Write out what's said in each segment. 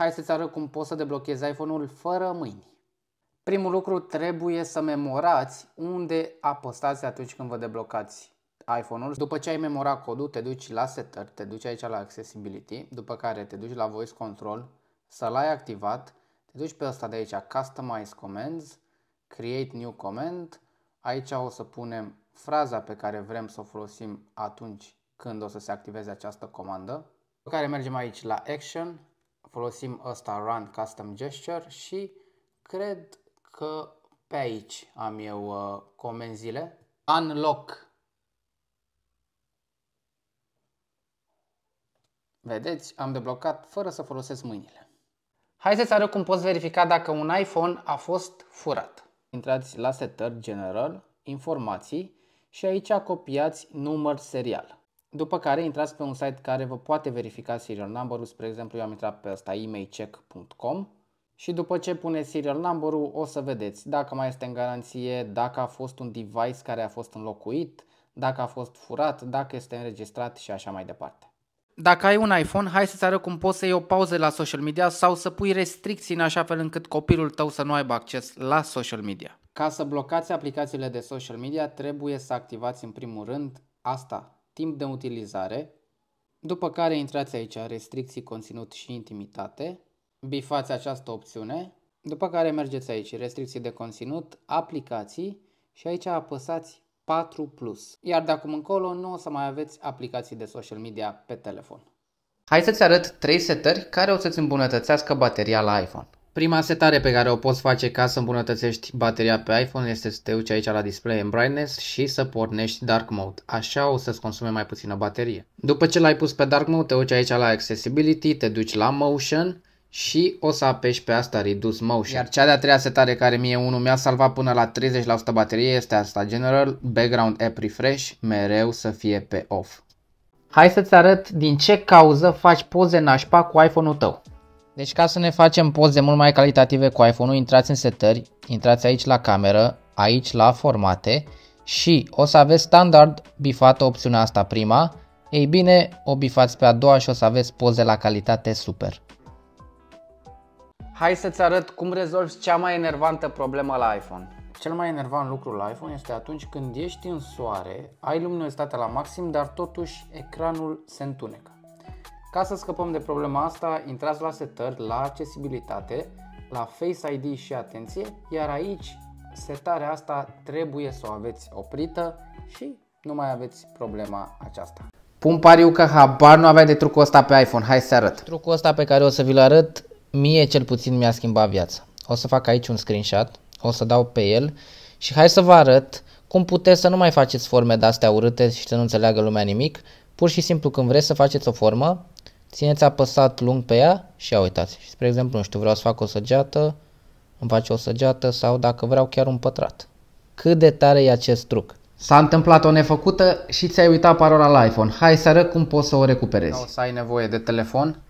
Hai să-ți arăt cum poți să deblochezi iPhone-ul fără mâini. Primul lucru trebuie să memorați unde apăsați atunci când vă deblocați iPhone-ul. După ce ai memorat codul, te duci la setări, te duci aici la accessibility, după care te duci la voice control, să l-ai activat, te duci pe ăsta de aici, customize commands, create new command, aici o să punem fraza pe care vrem să o folosim atunci când o să se activeze această comandă, după care mergem aici la action, folosim ăsta Run Custom Gesture și cred că pe aici am eu uh, comenzile. Unlock. Vedeți, am deblocat fără să folosesc mâinile. Hai să-ți arăt cum poți verifica dacă un iPhone a fost furat. Intrați la setări general, informații și aici copiați număr serial. După care intrați pe un site care vă poate verifica serial number-ul, spre exemplu eu am intrat pe ăsta emailcheck.com și după ce pune serial number-ul o să vedeți dacă mai este în garanție, dacă a fost un device care a fost înlocuit, dacă a fost furat, dacă este înregistrat și așa mai departe. Dacă ai un iPhone, hai să-ți arăt cum poți să iei o pauză la social media sau să pui restricții în așa fel încât copilul tău să nu aibă acces la social media. Ca să blocați aplicațiile de social media, trebuie să activați în primul rând asta, timp de utilizare, după care intrați aici restricții, conținut și intimitate, bifați această opțiune, după care mergeți aici restricții de conținut, aplicații și aici apăsați 4 plus. Iar de acum încolo nu o să mai aveți aplicații de social media pe telefon. Hai să-ți arăt 3 setări care o să-ți îmbunătățească bateria la iPhone. Prima setare pe care o poți face ca să îmbunătățești bateria pe iPhone este să te uiți aici la Display în Brightness și să pornești Dark Mode. Așa o să-ți consume mai puțină baterie. După ce l-ai pus pe Dark Mode, te uiți aici la Accessibility, te duci la Motion și o să apeși pe asta Reduce Motion. Iar cea de-a treia setare care mie unul mi-a salvat până la 30% baterie este asta General Background App Refresh, mereu să fie pe off. Hai să-ți arăt din ce cauză faci poze nașpa cu iPhone-ul tău. Deci ca să ne facem poze mult mai calitative cu iPhone-ul, intrați în setări, intrați aici la cameră, aici la formate și o să aveți standard bifată opțiunea asta prima, ei bine, o bifați pe a doua și o să aveți poze la calitate super. Hai să-ți arăt cum rezolvi cea mai enervantă problemă la iPhone. Cel mai enervant lucru la iPhone este atunci când ești în soare, ai luminozitatea la maxim, dar totuși ecranul se întunecă. Ca să scăpăm de problema asta, intrați la setări, la accesibilitate, la Face ID și atenție, iar aici setarea asta trebuie să o aveți oprită și nu mai aveți problema aceasta. Pun pariu că habar nu aveai de trucul ăsta pe iPhone, hai să arăt. Trucul ăsta pe care o să vi-l arăt, mie cel puțin mi-a schimbat viața. O să fac aici un screenshot, o să dau pe el și hai să vă arăt cum puteți să nu mai faceți forme de astea urâte și să nu înțeleagă lumea nimic. Pur și simplu când vreți să faceți o formă, Țineți apăsat lung pe ea și ia uitați. Și, spre exemplu, nu știu, vreau să fac o săgeată, îmi face o săgeată sau dacă vreau chiar un pătrat. Cât de tare e acest truc? S-a întâmplat o nefăcută și ți-ai uitat parola la iPhone. Hai să arăt cum poți să o recuperezi. O să ai nevoie de telefon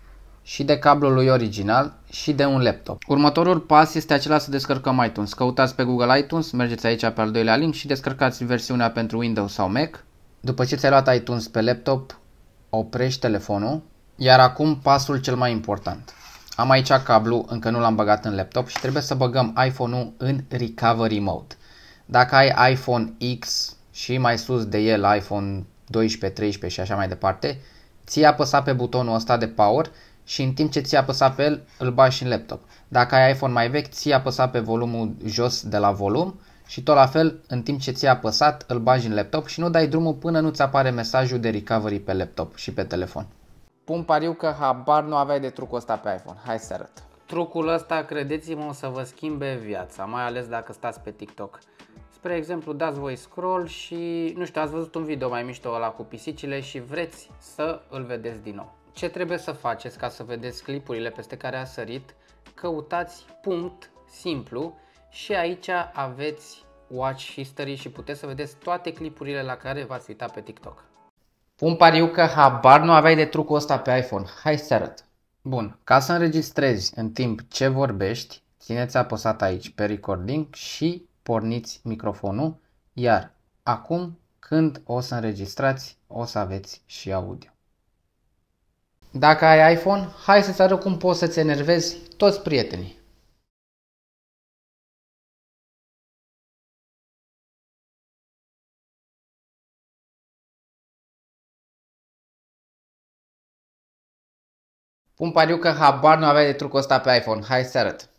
și de cablul lui original și de un laptop. Următorul pas este acela să descărcăm iTunes. Căutați pe Google iTunes, mergeți aici pe al doilea link și descărcați versiunea pentru Windows sau Mac. După ce ți-ai luat iTunes pe laptop, oprești telefonul iar acum pasul cel mai important. Am aici cablu, încă nu l-am băgat în laptop și trebuie să băgăm iPhone-ul în recovery mode. Dacă ai iPhone X și mai sus de el iPhone 12, 13 și așa mai departe, ți apăsa pe butonul ăsta de power și în timp ce ți apăsa pe el, îl bași în laptop. Dacă ai iPhone mai vechi, ți apăsa pe volumul jos de la volum și tot la fel, în timp ce ți-a apăsat, îl bagi în laptop și nu dai drumul până nu-ți apare mesajul de recovery pe laptop și pe telefon. Pun pariu că habar nu aveai de trucul ăsta pe iPhone. Hai să arăt. Trucul ăsta, credeți-mă, o să vă schimbe viața, mai ales dacă stați pe TikTok. Spre exemplu, dați voi scroll și, nu știu, ați văzut un video mai mișto ăla cu pisicile și vreți să îl vedeți din nou. Ce trebuie să faceți ca să vedeți clipurile peste care a sărit? Căutați punct simplu și aici aveți Watch History și puteți să vedeți toate clipurile la care v-ați uitat pe TikTok. Pun pariu că habar nu aveai de trucul ăsta pe iPhone. Hai să arăt. Bun, ca să înregistrezi în timp ce vorbești, țineți apăsat aici pe recording și porniți microfonul, iar acum când o să înregistrați, o să aveți și audio. Dacă ai iPhone, hai să-ți arăt cum poți să-ți enervezi toți prietenii. Pun pariu că habar nu avea de trucul ăsta pe iPhone. Hai să arăt.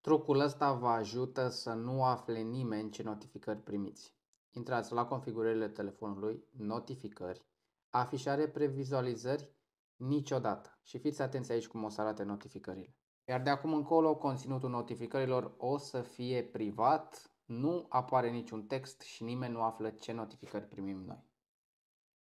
Trucul ăsta vă ajută să nu afle nimeni ce notificări primiți. Intrați la configurările telefonului, notificări, afișare previzualizări, niciodată. Și fiți atenți aici cum o să arate notificările. Iar de acum încolo, conținutul notificărilor o să fie privat, nu apare niciun text și nimeni nu află ce notificări primim noi.